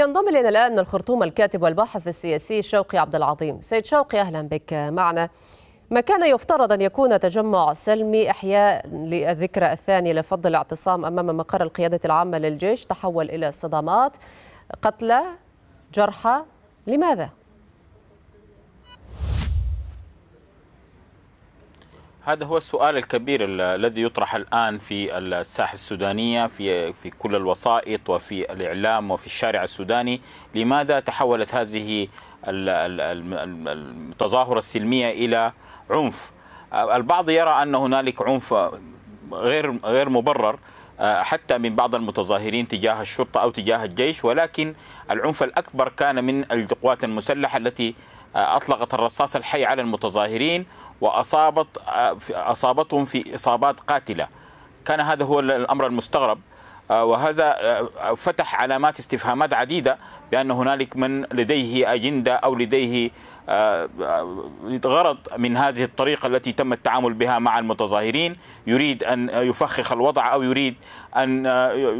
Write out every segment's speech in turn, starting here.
ينضم الينا الان من الخرطوم الكاتب والباحث السياسي شوقي عبد العظيم. سيد شوقي اهلا بك معنا. ما كان يفترض ان يكون تجمع سلمي احياء للذكرى الثانيه لفض الاعتصام امام مقر القياده العامه للجيش تحول الى صدمات قتلى، جرحى، لماذا؟ هذا هو السؤال الكبير الذي يطرح الآن في الساحة السودانية في في كل الوسائط وفي الإعلام وفي الشارع السوداني لماذا تحولت هذه التظاهرة السلمية إلى عنف البعض يرى أن هنالك عنف غير غير مبرر آه، حتى من بعض المتظاهرين تجاه الشرطة أو تجاه الجيش ولكن العنف الأكبر كان من القوات المسلحة التي أطلقت الرصاص الحي على المتظاهرين وأصابت آه، أصابتهم في إصابات قاتلة كان هذا هو الأمر المستغرب آه، وهذا آه، فتح علامات استفهامات عديدة بأن هنالك من لديه أجندة أو لديه آه، غرض من هذه الطريقة التي تم التعامل بها مع المتظاهرين يريد أن يفخخ الوضع أو يريد أن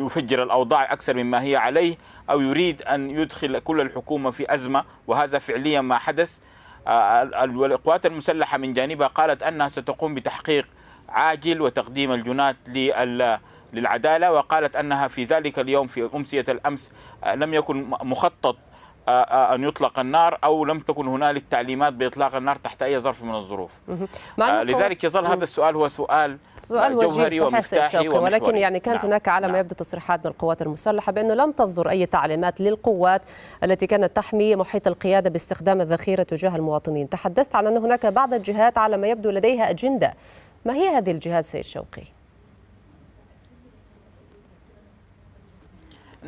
يفجر الأوضاع أكثر مما هي عليه أو يريد أن يدخل كل الحكومة في أزمة وهذا فعليا ما حدث القوات المسلحة من جانبها قالت أنها ستقوم بتحقيق عاجل وتقديم الجنات لل للعدالة وقالت أنها في ذلك اليوم في أمسية الأمس آه، لم يكن مخطط آه، آه، أن يطلق النار أو لم تكن هنالك تعليمات بإطلاق النار تحت أي ظرف من الظروف لذلك يظل هذا السؤال هو سؤال سؤال جوهري ومفتاحي ولكن يعني كانت نعم. هناك على ما نعم. يبدو تصريحات من القوات المسلحة بأنه لم تصدر أي تعليمات للقوات التي كانت تحمي محيط القيادة باستخدام الذخيرة تجاه المواطنين تحدثت عن أن هناك بعض الجهات على ما يبدو لديها أجندة ما هي هذه الجهات سيد شوقي؟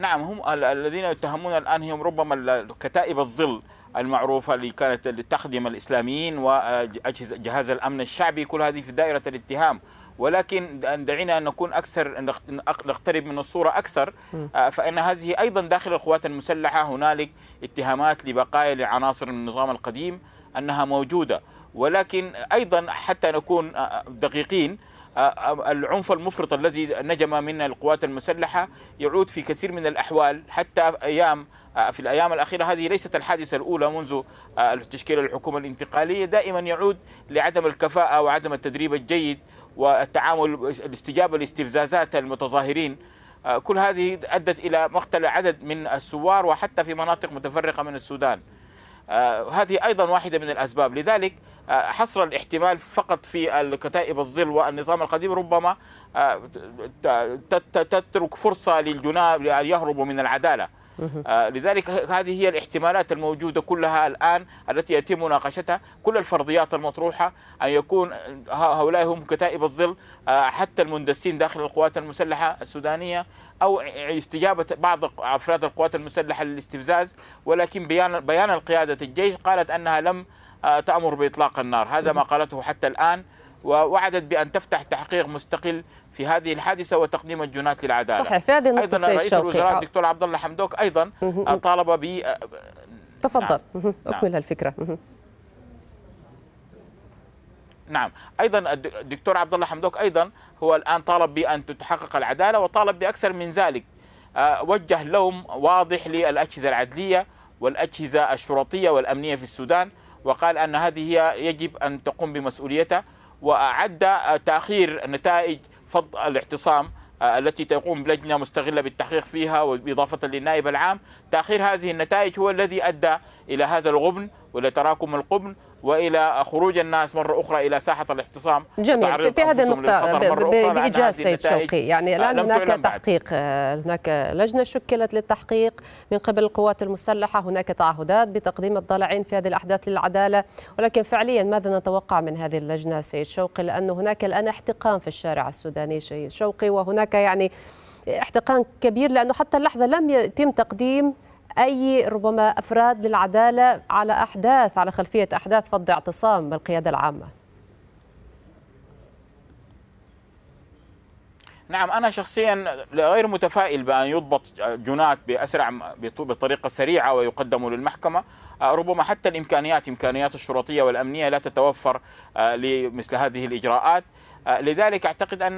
نعم هم الذين يتهمون الآن هم ربما كتائب الظل المعروفة اللي كانت تخدم الإسلاميين وأجهزة جهاز الأمن الشعبي كل هذه في دائرة الاتهام ولكن دعينا أن نكون أكثر نقترب من الصورة أكثر آه، فإن هذه أيضا داخل القوات المسلحة هنالك اتهامات لبقايا لعناصر النظام القديم أنها موجودة ولكن أيضا حتى نكون آه، دقيقين العنف المفرط الذي نجم من القوات المسلحة يعود في كثير من الأحوال حتى أيام في الأيام الأخيرة هذه ليست الحادثة الأولى منذ تشكيل الحكومة الانتقالية دائما يعود لعدم الكفاءة وعدم التدريب الجيد والتعامل الاستجابة لاستفزازات المتظاهرين كل هذه أدت إلى مقتل عدد من الثوار وحتى في مناطق متفرقة من السودان آه، هذه أيضا واحدة من الأسباب لذلك آه، حصر الاحتمال فقط في كتائب الظل والنظام القديم ربما آه، تترك فرصة للجناب ليهربوا يهربوا من العدالة آه، لذلك هذه هي الاحتمالات الموجودة كلها الآن التي يتم مناقشتها كل الفرضيات المطروحة أن يكون هؤلاء هم كتائب الظل آه، حتى المندسين داخل القوات المسلحة السودانية أو استجابة بعض أفراد القوات المسلحة للاستفزاز ولكن بيان, بيان القيادة الجيش قالت أنها لم آه، تأمر بإطلاق النار هذا ما قالته حتى الآن ووعدت بأن تفتح تحقيق مستقل في هذه الحادثة وتقديم الجنات للعدالة صحيح في هذه النقطة أيضا رئيس الوزراء الدكتور عبد الله حمدوك أيضا طالب ب تفضل نعم. أكمل نعم. هالفكرة نعم. نعم ايضا الدكتور عبد الله حمدوك ايضا هو الان طالب بان تتحقق العداله وطالب باكثر من ذلك آه، وجه لوم واضح للاجهزه العدليه والاجهزه الشرطيه والامنيه في السودان وقال ان هذه هي يجب ان تقوم بمسؤوليتها وأعد تأخير نتائج فض الاعتصام آه، التي تقوم لجنة مستغلة بالتحقيق فيها وإضافة للنائب العام تأخير هذه النتائج هو الذي أدى إلى هذا الغبن وإلى تراكم القبن والى خروج الناس مره اخرى الى ساحه الاعتصام جميل في هذه النقطه بايجاز سيد شوقي يعني آه، الان هناك تحقيق آه، هناك لجنه شكلت للتحقيق من قبل القوات المسلحه هناك تعهدات بتقديم الضالعين في هذه الاحداث للعداله ولكن فعليا ماذا نتوقع من هذه اللجنه سيد شوقي لانه هناك الان احتقان في الشارع السوداني سيد شوقي وهناك يعني احتقان كبير لانه حتى اللحظه لم يتم تقديم أي ربما أفراد للعدالة على أحداث على خلفية أحداث فض اعتصام القيادة العامة نعم أنا شخصيا غير متفائل بأن يضبط جنات بأسرع بطريقة سريعة ويقدموا للمحكمة آه، ربما حتى الإمكانيات إمكانيات الشرطية والأمنية لا تتوفر آه، لمثل هذه الإجراءات آه، لذلك اعتقد ان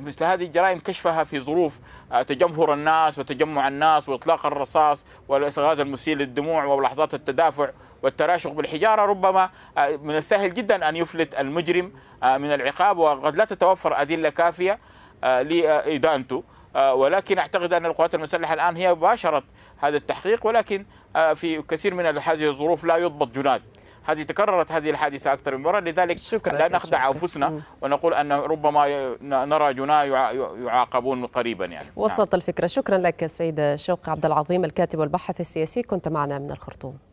مثل هذه الجرائم كشفها في ظروف تجمهر الناس وتجمع الناس واطلاق الرصاص والغاز المسيل للدموع ولحظات التدافع والتراشق بالحجاره ربما من السهل جدا ان يفلت المجرم من العقاب وقد لا تتوفر ادله كافيه آه، لإدانته آه، إيه، آه، ولكن أعتقد أن القوات المسلحة الآن هي باشرت هذا التحقيق ولكن في كثير من هذه الظروف لا يضبط جناد هذه تكررت هذه الحادثة أكثر من مرة لذلك شكرا لا نخدع أنفسنا ونقول أن ربما نرى جنا يعاقبون قريبا يعني وسط نعم. الفكرة شكرا لك سيد شوقي عبد العظيم الكاتب والباحث السياسي كنت معنا من الخرطوم